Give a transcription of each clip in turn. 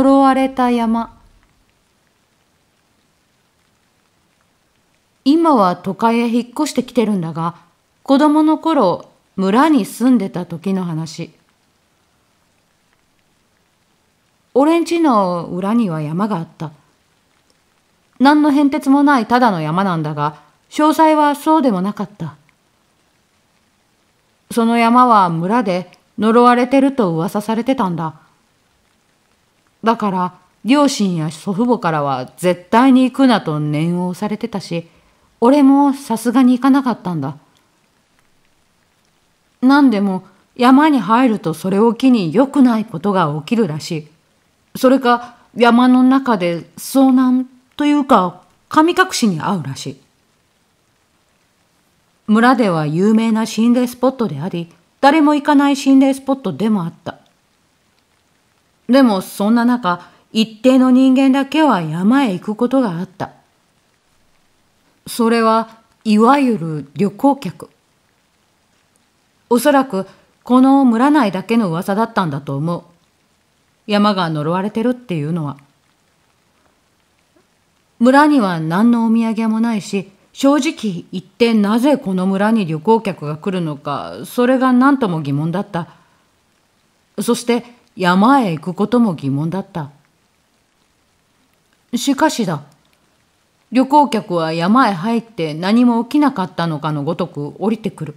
呪われた山今は都会へ引っ越してきてるんだが子供の頃村に住んでた時の話俺んちの裏には山があった何の変哲もないただの山なんだが詳細はそうでもなかったその山は村で呪われてると噂されてたんだだから、両親や祖父母からは絶対に行くなと念を押されてたし、俺もさすがに行かなかったんだ。何でも山に入るとそれを機に良くないことが起きるらしい。それか山の中で遭難というか神隠しに遭うらしい。村では有名な心霊スポットであり、誰も行かない心霊スポットでもあった。でもそんな中、一定の人間だけは山へ行くことがあった。それはいわゆる旅行客。おそらくこの村内だけの噂だったんだと思う。山が呪われてるっていうのは。村には何のお土産もないし、正直言ってなぜこの村に旅行客が来るのか、それが何とも疑問だった。そして山へ行くことも疑問だった。しかしだ、旅行客は山へ入って何も起きなかったのかのごとく降りてくる。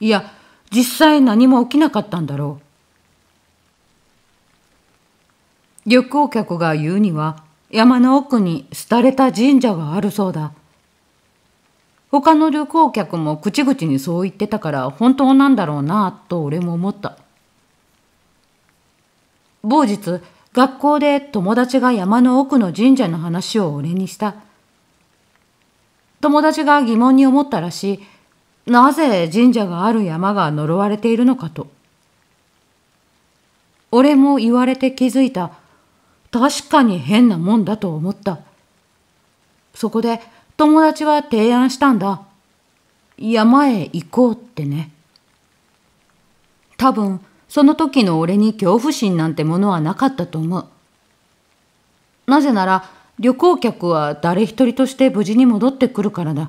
いや、実際何も起きなかったんだろう。旅行客が言うには、山の奥に廃れた神社があるそうだ。他の旅行客も口々にそう言ってたから本当なんだろうなと俺も思った。某日、学校で友達が山の奥の神社の話を俺にした。友達が疑問に思ったらしい。なぜ神社がある山が呪われているのかと。俺も言われて気づいた。確かに変なもんだと思った。そこで友達は提案したんだ。山へ行こうってね。多分、その時の俺に恐怖心なんてものはなかったと思う。なぜなら旅行客は誰一人として無事に戻ってくるからだ。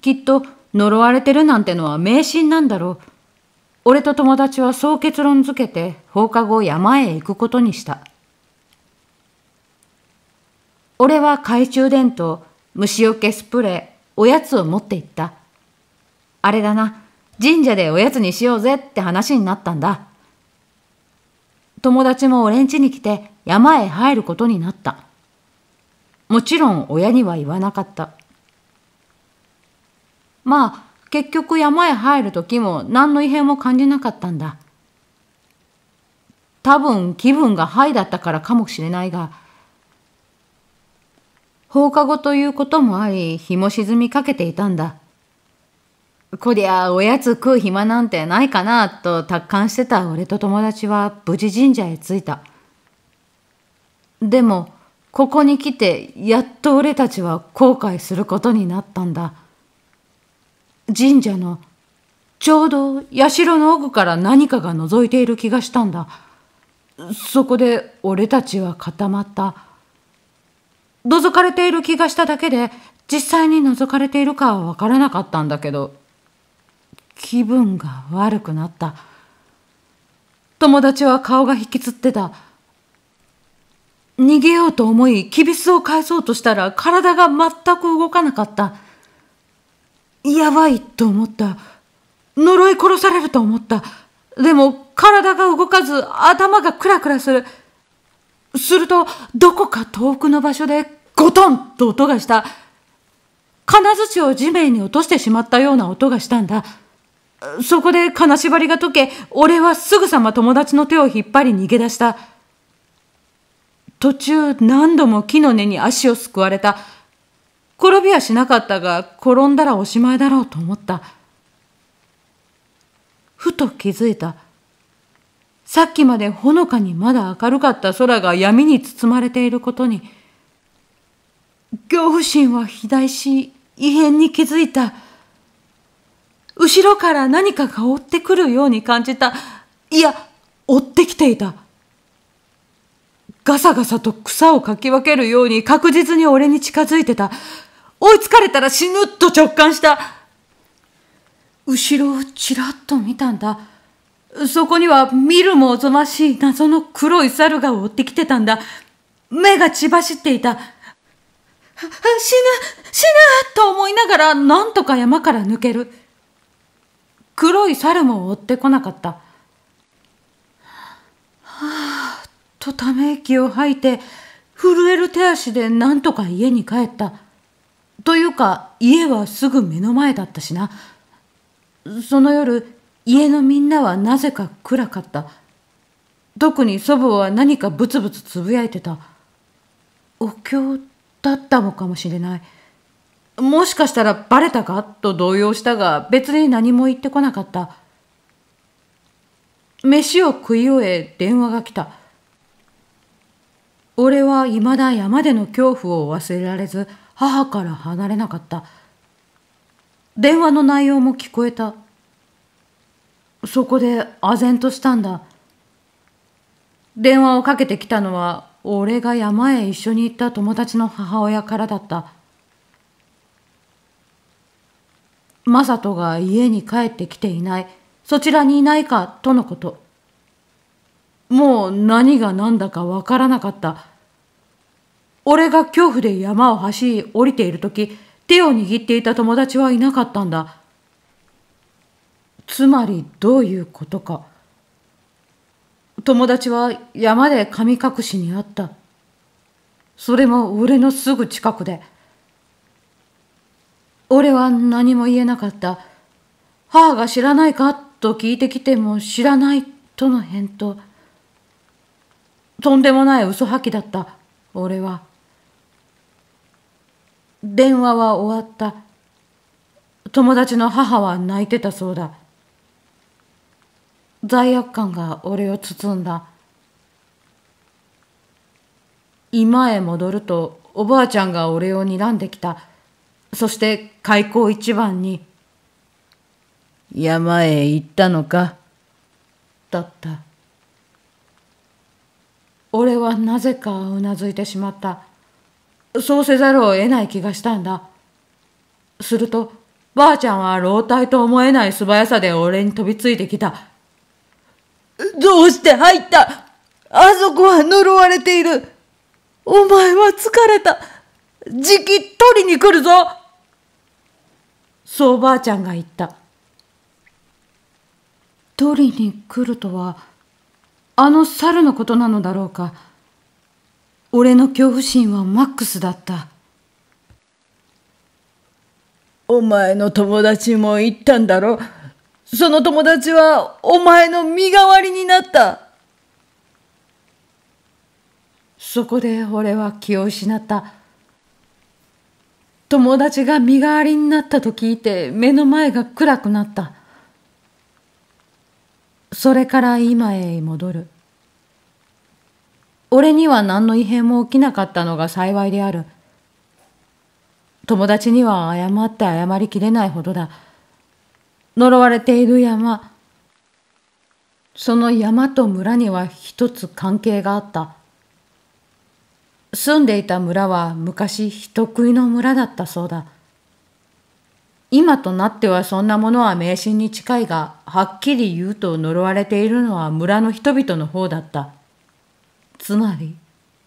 きっと呪われてるなんてのは迷信なんだろう。俺と友達はそう結論づけて放課後山へ行くことにした。俺は懐中電灯、虫よけスプレー、おやつを持って行った。あれだな。神社でおやつにしようぜって話になったんだ。友達も俺ん家に来て山へ入ることになった。もちろん親には言わなかった。まあ、結局山へ入る時も何の異変も感じなかったんだ。多分気分がハイだったからかもしれないが、放課後ということもあり、日も沈みかけていたんだ。こりゃおやつ食う暇なんてないかなと達観してた俺と友達は無事神社へ着いた。でもここに来てやっと俺たちは後悔することになったんだ。神社のちょうど社の奥から何かが覗いている気がしたんだ。そこで俺たちは固まった。覗かれている気がしただけで実際に覗かれているかはわからなかったんだけど気分が悪くなった。友達は顔が引きつってた。逃げようと思い、キビスを返そうとしたら体が全く動かなかった。やばいと思った。呪い殺されると思った。でも体が動かず頭がクラクラする。すると、どこか遠くの場所でゴトンと音がした。金槌を地面に落としてしまったような音がしたんだ。そこで金縛りが解け、俺はすぐさま友達の手を引っ張り逃げ出した。途中何度も木の根に足をすくわれた。転びはしなかったが、転んだらおしまいだろうと思った。ふと気づいた。さっきまでほのかにまだ明るかった空が闇に包まれていることに、恐怖心は肥大し、異変に気づいた。後ろから何かが追ってくるように感じた。いや、追ってきていた。ガサガサと草をかき分けるように確実に俺に近づいてた。追いつかれたら死ぬと直感した。後ろをちらっと見たんだ。そこには見るもおぞましい謎の黒い猿が追ってきてたんだ。目が血走っていた。死ぬ死ぬと思いながらなんとか山から抜ける。黒い猿も追ってこなかった。はあ、とため息を吐いて、震える手足でなんとか家に帰った。というか、家はすぐ目の前だったしな。その夜、家のみんなはなぜか暗かった。特に祖母は何かブツブツつぶやいてた。お経だったのかもしれない。もしかしたらバレたかと動揺したが、別に何も言ってこなかった。飯を食い終え電話が来た。俺は未だ山での恐怖を忘れられず、母から離れなかった。電話の内容も聞こえた。そこで唖然としたんだ。電話をかけてきたのは、俺が山へ一緒に行った友達の母親からだった。正人が家に帰ってきていない、そちらにいないか、とのこと。もう何が何だかわからなかった。俺が恐怖で山を走り降りている時、手を握っていた友達はいなかったんだ。つまりどういうことか。友達は山で神隠しにあった。それも俺のすぐ近くで。俺は何も言えなかった。母が知らないかと聞いてきても知らないとの返答。とんでもない嘘吐きだった、俺は。電話は終わった。友達の母は泣いてたそうだ。罪悪感が俺を包んだ。今へ戻るとおばあちゃんが俺を睨んできた。そして開口一番に、山へ行ったのかだった。俺はなぜかうなずいてしまった。そうせざるを得ない気がしたんだ。すると、ばあちゃんは老体と思えない素早さで俺に飛びついてきた。どうして入ったあそこは呪われている。お前は疲れた。じき取りに来るぞそうおばあちゃんが言った。取りに来るとは、あの猿のことなのだろうか。俺の恐怖心はマックスだった。お前の友達も言ったんだろ。その友達はお前の身代わりになった。そこで俺は気を失った。友達が身代わりになったと聞いて目の前が暗くなった。それから今へ戻る。俺には何の異変も起きなかったのが幸いである。友達には謝って謝りきれないほどだ。呪われている山。その山と村には一つ関係があった。住んでいた村は昔人食いの村だったそうだ。今となってはそんなものは迷信に近いが、はっきり言うと呪われているのは村の人々の方だった。つまり、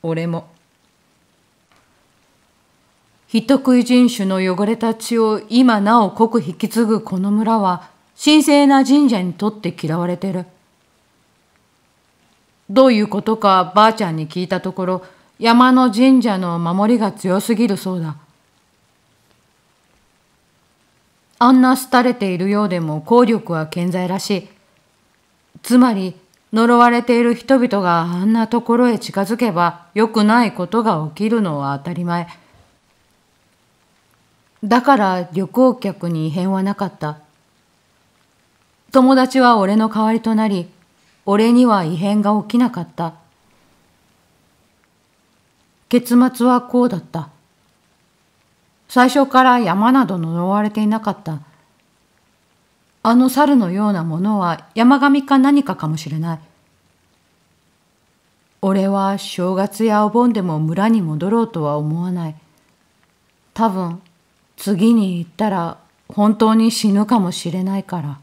俺も。人食い人種の汚れた血を今なお濃く引き継ぐこの村は、神聖な神社にとって嫌われてる。どういうことかばあちゃんに聞いたところ、山の神社の守りが強すぎるそうだ。あんな廃れているようでも効力は健在らしい。つまり、呪われている人々があんなところへ近づけば良くないことが起きるのは当たり前。だから旅行客に異変はなかった。友達は俺の代わりとなり、俺には異変が起きなかった。結末はこうだった。最初から山など呪われていなかった。あの猿のようなものは山神か何かかもしれない。俺は正月やお盆でも村に戻ろうとは思わない。多分、次に行ったら本当に死ぬかもしれないから。